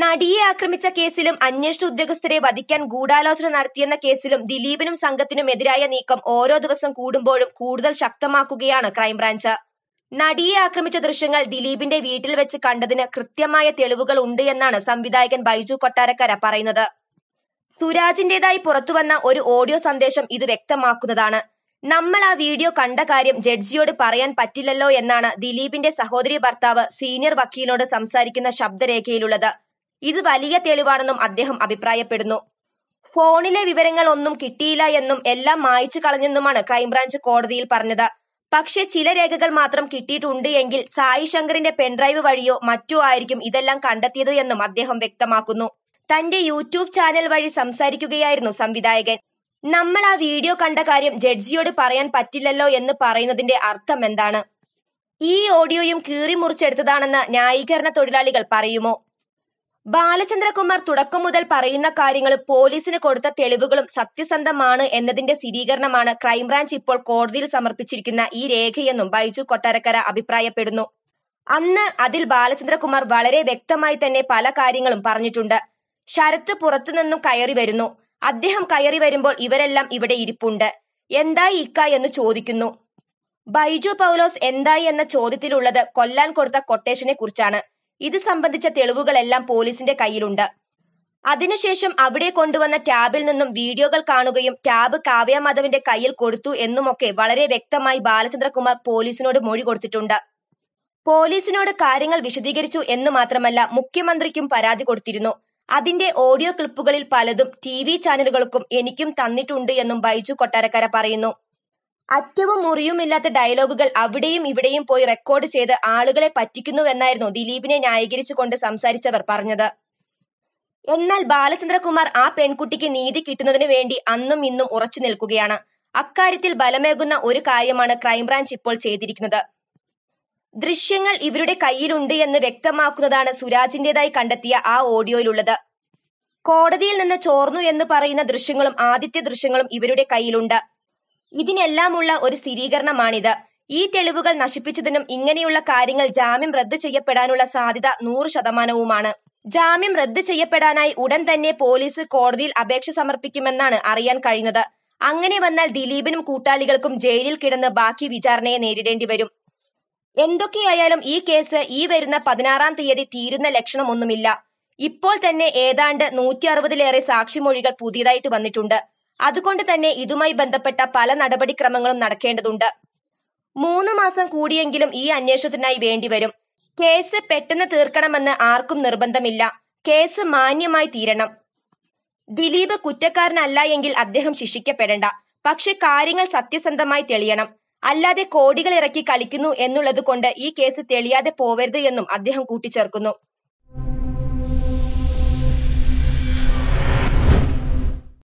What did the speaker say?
നടിയെ ആക്രമിച്ച കേസിലും അന്വേഷണ ഉദ്യോഗസ്ഥരെ വധിക്കാൻ ഗൂഢാലോചന നടത്തിയെന്ന കേസിലും ദിലീപിനും സംഘത്തിനും എതിരായ നീക്കം ഓരോ ദിവസം കൂടുമ്പോഴും കൂടുതൽ ശക്തമാക്കുകയാണ് ക്രൈംബ്രാഞ്ച് നടിയെ ആക്രമിച്ച ദൃശ്യങ്ങൾ ദിലീപിന്റെ വീട്ടിൽ വെച്ച് കണ്ടതിന് കൃത്യമായ തെളിവുകൾ ഉണ്ട് എന്നാണ് സംവിധായകൻ ബൈജു കൊട്ടാരക്കര പറയുന്നത് സുരാജിന്റേതായി പുറത്തുവന്ന ഒരു ഓഡിയോ സന്ദേശം ഇത് വ്യക്തമാക്കുന്നതാണ് നമ്മൾ ആ വീഡിയോ കണ്ട കാര്യം ജഡ്ജിയോട് പറയാൻ പറ്റില്ലല്ലോ എന്നാണ് ദിലീപിന്റെ സഹോദരി ഭർത്താവ് സീനിയർ വക്കീലിനോട് സംസാരിക്കുന്ന ശബ്ദരേഖയിലുള്ളത് ഇത് വലിയ തെളിവാണെന്നും അദ്ദേഹം അഭിപ്രായപ്പെടുന്നു ഫോണിലെ വിവരങ്ങൾ ഒന്നും കിട്ടിയില്ല എന്നും എല്ലാം മായച്ചു കളഞ്ഞെന്നുമാണ് ക്രൈംബ്രാഞ്ച് കോടതിയിൽ പറഞ്ഞത് പക്ഷേ ചില രേഖകൾ മാത്രം കിട്ടിയിട്ടുണ്ട് എങ്കിൽ സായി ശങ്കറിന്റെ പെൻഡ്രൈവ് വഴിയോ മറ്റോ ആയിരിക്കും ഇതെല്ലാം കണ്ടെത്തിയത് എന്നും അദ്ദേഹം വ്യക്തമാക്കുന്നു തന്റെ യൂട്യൂബ് ചാനൽ വഴി സംസാരിക്കുകയായിരുന്നു സംവിധായകൻ നമ്മൾ ആ വീഡിയോ കണ്ട കാര്യം ജഡ്ജിയോട് പറയാൻ പറ്റില്ലല്ലോ എന്ന് പറയുന്നതിന്റെ അർത്ഥം എന്താണ് ഈ ഓഡിയോയും കീറി മുറിച്ചെടുത്തതാണെന്ന് ന്യായീകരണ തൊഴിലാളികൾ പറയുമോ ബാലചന്ദ്രകുമാർ തുടക്കം മുതൽ പറയുന്ന കാര്യങ്ങളും പോലീസിന് കൊടുത്ത തെളിവുകളും സത്യസന്ധമാണ് എന്നതിന്റെ സ്ഥിരീകരണമാണ് ക്രൈംബ്രാഞ്ച് ഇപ്പോൾ കോടതിയിൽ സമർപ്പിച്ചിരിക്കുന്ന ഈ രേഖയെന്നും ബൈജു കൊട്ടാരക്കര അഭിപ്രായപ്പെടുന്നു അന്ന് അതിൽ ബാലചന്ദ്രകുമാർ വളരെ വ്യക്തമായി തന്നെ പല കാര്യങ്ങളും പറഞ്ഞിട്ടുണ്ട് ശരത്ത് പുറത്തുനിന്നും കയറി വരുന്നു അദ്ദേഹം കയറി വരുമ്പോൾ ഇവരെല്ലാം ഇവിടെ ഇരിപ്പുണ്ട് എന്തായി ഇക്ക എന്ന് ചോദിക്കുന്നു ബൈജു പൗലോസ് എന്തായി എന്ന ചോദ്യത്തിലുള്ളത് കൊല്ലാൻ കൊടുത്ത കൊട്ടേഷനെ കുറിച്ചാണ് ഇത് സംബന്ധിച്ച തെളിവുകളെല്ലാം പോലീസിന്റെ കയ്യിലുണ്ട് അതിനുശേഷം അവിടെ കൊണ്ടുവന്ന ടാബിൽ നിന്നും വീഡിയോകൾ കാണുകയും ടാബ് കാവ്യ മാധവിന്റെ കയ്യിൽ കൊടുത്തു എന്നുമൊക്കെ വളരെ വ്യക്തമായി ബാലചന്ദ്രകുമാർ പോലീസിനോട് മൊഴി കൊടുത്തിട്ടുണ്ട് പോലീസിനോട് കാര്യങ്ങൾ വിശദീകരിച്ചു എന്ന് മാത്രമല്ല മുഖ്യമന്ത്രിക്കും പരാതി കൊടുത്തിരുന്നു അതിന്റെ ഓഡിയോ ക്ലിപ്പുകളിൽ പലതും ടി വി ചാനലുകൾക്കും എനിക്കും തന്നിട്ടുണ്ട് എന്നും ബൈജു കൊട്ടാരക്കര പറയുന്നു അറ്റവും മുറിയുമില്ലാത്ത ഡയലോഗുകൾ അവിടെയും ഇവിടെയും പോയി റെക്കോർഡ് ചെയ്ത് ആളുകളെ പറ്റിക്കുന്നുവെന്നായിരുന്നു ദിലീപിനെ ന്യായീകരിച്ചുകൊണ്ട് സംസാരിച്ചവർ പറഞ്ഞത് എന്നാൽ ബാലചന്ദ്രകുമാർ ആ പെൺകുട്ടിക്ക് നീതി കിട്ടുന്നതിനു വേണ്ടി അന്നും ഇന്നും ഉറച്ചു നിൽക്കുകയാണ് അക്കാര്യത്തിൽ ബലമേകുന്ന ഒരു കാര്യമാണ് ക്രൈംബ്രാഞ്ച് ഇപ്പോൾ ചെയ്തിരിക്കുന്നത് ദൃശ്യങ്ങൾ ഇവരുടെ കയ്യിലുണ്ട് എന്ന് വ്യക്തമാക്കുന്നതാണ് സുരാജിന്റേതായി കണ്ടെത്തിയ ആ ഓഡിയോയിലുള്ളത് കോടതിയിൽ നിന്ന് ചോർന്നു എന്ന് പറയുന്ന ദൃശ്യങ്ങളും ആദിത്യ ദൃശ്യങ്ങളും ഇവരുടെ കയ്യിലുണ്ട് ഇതിനെല്ലാമുള്ള ഒരു സ്ഥിരീകരണമാണിത് ഈ തെളിവുകൾ നശിപ്പിച്ചതിനും ഇങ്ങനെയുള്ള കാര്യങ്ങൾ ജാമ്യം റദ്ദു ചെയ്യപ്പെടാനുള്ള സാധ്യത നൂറ് ശതമാനവുമാണ് ജാമ്യം റദ്ദു ചെയ്യപ്പെടാനായി ഉടൻ തന്നെ പോലീസ് കോടതിയിൽ അപേക്ഷ സമർപ്പിക്കുമെന്നാണ് അറിയാൻ കഴിഞ്ഞത് അങ്ങനെ വന്നാൽ ദിലീപിനും കൂട്ടാളികൾക്കും ജയിലിൽ കിടന്ന് ബാക്കി വിചാരണയെ നേരിടേണ്ടി വരും എന്തൊക്കെയായാലും ഈ കേസ് ഈ വരുന്ന പതിനാറാം തീയതി തീരുന്ന ലക്ഷണമൊന്നുമില്ല ഇപ്പോൾ തന്നെ ഏതാണ്ട് നൂറ്റി അറുപതിലേറെ സാക്ഷിമൊഴികൾ പുതിയതായിട്ട് വന്നിട്ടുണ്ട് അതുകൊണ്ട് തന്നെ ഇതുമായി ബന്ധപ്പെട്ട പല നടപടിക്രമങ്ങളും നടക്കേണ്ടതുണ്ട് മൂന്ന് മാസം കൂടിയെങ്കിലും ഈ അന്വേഷണത്തിനായി വേണ്ടിവരും കേസ് പെട്ടെന്ന് തീർക്കണമെന്ന് ആർക്കും നിർബന്ധമില്ല കേസ് മാന്യമായി തീരണം ദിലീപ് കുറ്റക്കാരനല്ല എങ്കിൽ അദ്ദേഹം ശിക്ഷിക്കപ്പെടേണ്ട പക്ഷെ കാര്യങ്ങൾ സത്യസന്ധമായി തെളിയണം അല്ലാതെ കോടികൾ ഇറക്കി കളിക്കുന്നു എന്നുള്ളത് കൊണ്ട് ഈ കേസ് തെളിയാതെ പോവരുത് എന്നും അദ്ദേഹം കൂട്ടിച്ചേർക്കുന്നു